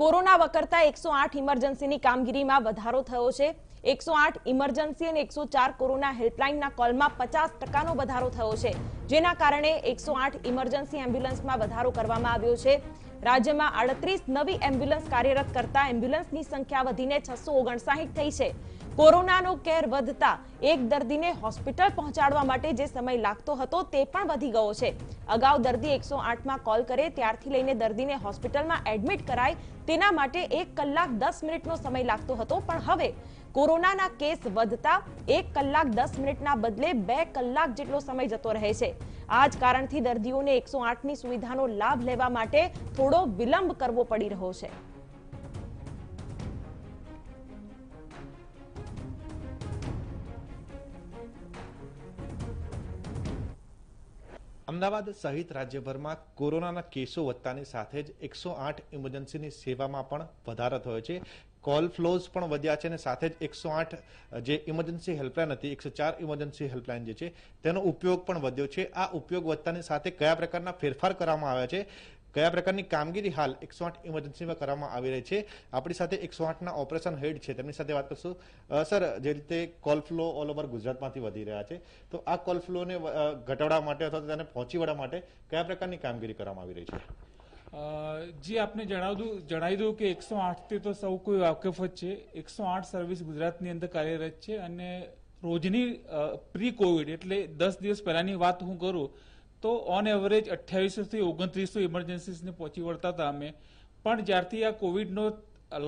corona વકરતા એકસો આઠ ઇમરજન્સીની કામગીરીમાં વધારો થયો છે એકસો આઠ ઇમરજન્સી અને એકસો ચાર કોરોના હેલ્પલાઇનના કોલમાં પચાસ ટકાનો વધારો થયો છે જેના કારણે એકસો આઠ ઇમરજન્સી એમ્બ્યુલન્સમાં વધારો કરવામાં આવ્યો છે રાજ્યમાં આડત્રીસ નવી એમ્બ્યુલન્સ કાર્યરત કરતા એમ્બ્યુલન્સની સંખ્યા વધીને છસો ઓગણસાહીઠ થઈ છે કોરોનાનો કેર વધતા એક દર્દીને હોસ્પિટલ પહોંચાડવા માટે જે સમય લાગતો હતો તે પણ વધી ગયો છે અગાઉ દર્દી એકસો આઠમાં કોલ કરે ત્યારથી લઈને દર્દીને હોસ્પિટલમાં એડમિટ કરાય તેના માટે એક કલાક દસ મિનિટનો સમય લાગતો હતો પણ હવે કોરોનાના કેસ વધતા એક કલાક દસ મિનિટના બદલે બે કલાક જેટલો સમય જતો રહે છે આ જ કારણથી દર્દીઓને એકસો આઠની સુવિધાનો લાભ લેવા માટે થોડો વિલંબ કરવો પડી રહ્યો છે અમદાવાદ સહિત રાજ્યભરમાં કોરોનાના કેસો વધતાની સાથે જ એકસો આઠ ઇમરજન્સીની સેવામાં પણ વધારો થયો છે કોલ ફ્લોઝ પણ વધ્યા છે અને સાથે જ એકસો આઠ જે ઇમરજન્સી હેલ્પલાઇન હતી એકસો ચાર ઇમરજન્સી હેલ્પલાઇન જે છે તેનો ઉપયોગ પણ વધ્યો છે આ ઉપયોગ વધતાની સાથે કયા પ્રકારના ફેરફાર કરવામાં આવ્યા છે કયા પ્રકારની કામગીરી હાલ એકસો આઠ ઇમરજન્સીમાં કરવામાં આવી રહી છે આપણી સાથે એકસો આઠના ઓપરેશન હેડ છે તેમની સાથે વાત કરશું સર જે રીતે કોલ ફ્લો ઓલ ઓવર ગુજરાતમાંથી વધી રહ્યા છે તો આ કોલ ફ્લોને ઘટાડવા માટે અથવા તેને પહોંચી વળવા માટે કયા પ્રકારની કામગીરી કરવામાં આવી રહી છે જી આપને જણાવ્યું જણાવી દઉં કે એકસો આઠથી તો સૌ કોઈ વાકેફ જ છે એકસો આઠ સર્વિસ ગુજરાતની અંદર કાર્યરત છે અને રોજની પ્રી કોવિડ એટલે દસ દિવસ પહેલાની વાત હું કરું તો ઓન એવરેજ અઠ્યાવીસોથી ઓગણત્રીસો ઇમરજન્સીસને પહોંચી વળતા હતા અમે પણ જ્યારથી આ કોવિડનો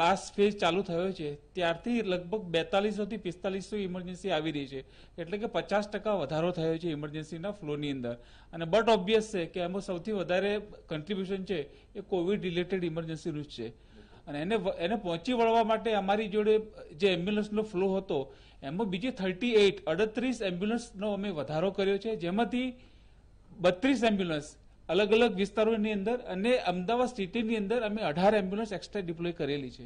લાસ્ટ ફેઝ ચાલુ થયો છે ત્યારથી લગભગ બેતાલીસોથી પિસ્તાલીસો ઇમરજન્સી આવી રહી છે એટલે કે પચાસ ટકા વધારો થયો છે ઇમરજન્સીના ફ્લોની અંદર અને બટ ઓબ્વિયસ છે કે એમાં સૌથી વધારે કન્ટ્રીબ્યુશન છે એ કોવિડ રિલેટેડ ઇમરજન્સીનું જ છે અને એને એને પહોંચી વળવા માટે અમારી જોડે જે એમ્બ્યુલન્સનો ફ્લો હતો એમાં બીજી થર્ટી એઇટ અડત્રીસ એમ્બ્યુલન્સનો અમે વધારો કર્યો છે જેમાંથી બત્રીસ એમ્બ્યુલન્સ અલગ અલગ વિસ્તારોની અંદર અને અમદાવાદ સિટીની અંદર અમે અઢાર એમ્બ્યુલન્સ એક્સ્ટ્રા ડિપ્લોય કરેલી છે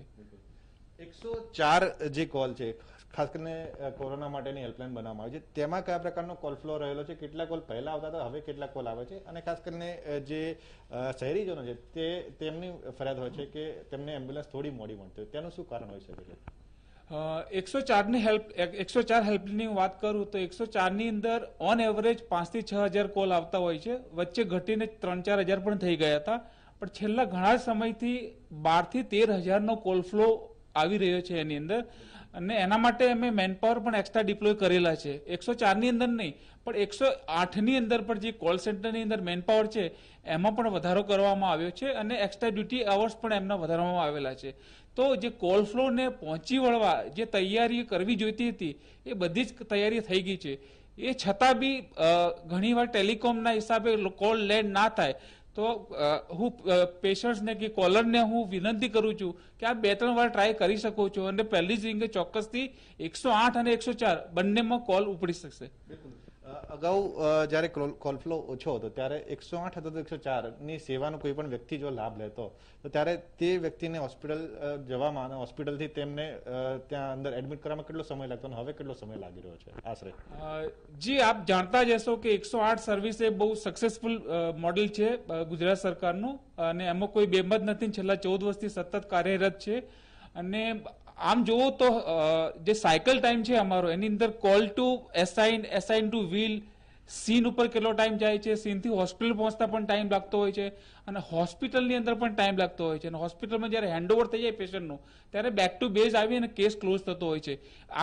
એકસો ચાર જે કોલ છે ખાસ કરીને કોરોના માટેની હેલ્પલાઇન બનાવવામાં આવી છે તેમાં કયા પ્રકારનો કોલ ફ્લો રહેલો છે કેટલા કોલ પહેલા આવતા હતા હવે કેટલા કોલ આવે છે અને ખાસ કરીને જે શહેરીજનો છે તે તેમની ફરિયાદ હોય છે કે તેમને એમ્બ્યુલન્સ થોડી મોડી મળતી હોય તેનું શું કારણ હોય શકે છે એકસો ચારની હેલ્પ એકસો ચાર હેલ્પની વાત કરું તો એકસો ચારની અંદર ઓન એવરેજ પાંચથી છ હજાર કોલ આવતા હોય છે વચ્ચે ઘટીને ત્રણ ચાર હજાર પણ થઈ ગયા હતા પણ છેલ્લા ઘણા સમયથી બારથી તેર હજારનો કોલ ફ્લો આવી રહ્યો છે એની અંદર અને એના માટે અમે મેનપાવર પણ એક્સ્ટ્રા ડિપ્લોય કરેલા છે એકસો ચારની અંદર નહીં પણ એકસો આઠની અંદર પણ જે કોલ સેન્ટરની અંદર મેનપાવર છે એમાં પણ વધારો કરવામાં આવ્યો છે અને એક્સ્ટ્રા ડ્યુટી અવર્સ પણ એમના વધારવામાં આવેલા છે તો જે કોલ ફ્લોને પહોંચી વળવા જે તૈયારી કરવી જોઈતી હતી એ બધી જ તૈયારી થઈ ગઈ છે એ છતાં બી ઘણીવાર ટેલિકોમના હિસાબે કોલ લેન્ડ ના થાય તો હું પેશન્ટ્સને કે કોલરને હું વિનંતી કરું છું કે આ બે ત્રણ વાર ટ્રાય કરી શકું છું અને પહેલી જ રિંગે ચોક્કસથી એકસો આઠ અને એકસો ચાર બંનેમાં કોલ ઉપડી શકશે બિલકુલ અગાઉ જ્યારે કોલફ્લો ઓછો હતો ત્યારે એકસો આઠ હતો તો એકસો ચારની સેવાનો કોઈ પણ વ્યક્તિ જો લાભ લેતો તો ત્યારે તે વ્યક્તિને હોસ્પિટલ જવામાં અને હોસ્પિટલથી તેમને ત્યાં અંદર એડમિટ કરવામાં કેટલો સમય લાગતો અને હવે કેટલો સમય લાગી રહ્યો છે આશરે જી આપ જાણતા જ હશો કે એકસો આઠ સર્વિસ એ બહુ સક્સેસફુલ મોડેલ છે ગુજરાત સરકારનું અને એમાં કોઈ બેમત નથી છેલ્લા ચૌદ વર્ષથી સતત કાર્યરત છે અને આમ જુઓ તો જે સાયકલ ટાઈમ છે અમારો એની અંદર call to assign assign to વ્હીલ સીન ઉપર કેટલો ટાઈમ જાય છે સીનથી હોસ્પિટલ પહોંચતા પણ ટાઈમ લાગતો હોય છે અને હોસ્પિટલની અંદર પણ ટાઈમ લાગતો હોય છે અને હોસ્પિટલમાં જ્યારે હેન્ડઓવર થઈ જાય પેશન્ટનો ત્યારે બેક ટુ બેઝ આવી અને કેસ ક્લોઝ થતો હોય છે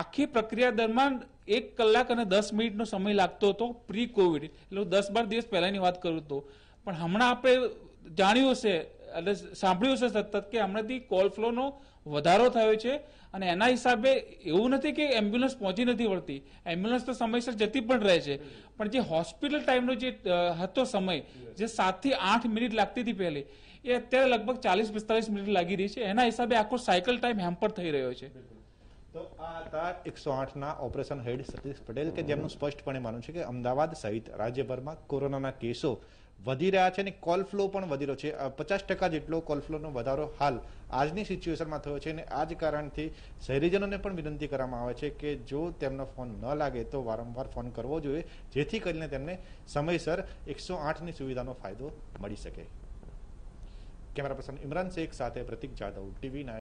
આખી પ્રક્રિયા દરમિયાન એક કલાક અને દસ મિનિટનો સમય લાગતો હતો પ્રી કોવિડ એટલે દસ બાર દિવસ પહેલાંની વાત કરું તો પણ હમણાં આપણે જાણ્યું હશે એટલે સાંભળ્યું છે સતત કે હમણાંથી કોલ ફ્લોનો વધારો થયો છે અને એના હિસાબે એવું નથી કે એમ્બ્યુલન્સ પહોંચી નથી વળતી એમ્બ્યુલન્સ તો સમયસર જતી પણ રહે છે પણ જે હોસ્પિટલ ટાઈમનો જે હતો સમય જે સાતથી આઠ મિનિટ લાગતી હતી પહેલે એ અત્યારે લગભગ ચાલીસ પિસ્તાલીસ મિનિટ લાગી રહી છે એના હિસાબે આખો સાયકલ ટાઈમ હેમ્પર થઈ રહ્યો છે તો આ હતા એકસો આઠના ઓપરેશન હેડ સતીશ પટેલ કે જેમનું સ્પષ્ટપણે માનવું છે કે અમદાવાદ સહિત રાજ્યભરમાં કોરોનાના કેસો વધી રહ્યા છે અને કોલ ફ્લો પણ વધી રહ્યો છે પચાસ ટકા જેટલો કોલ ફ્લોનો વધારો હાલ આજની સિચ્યુએશનમાં થયો છે અને આ જ કારણથી શહેરીજનોને પણ વિનંતી કરવામાં આવે છે કે જો તેમનો ફોન ન લાગે તો વારંવાર ફોન કરવો જોઈએ જેથી કરીને તેમને સમયસર એકસો આઠની સુવિધાનો ફાયદો મળી શકે કેમેરા પર્સન ઇમરાન શેખ સાથે પ્રતિક જાદવ ટીવી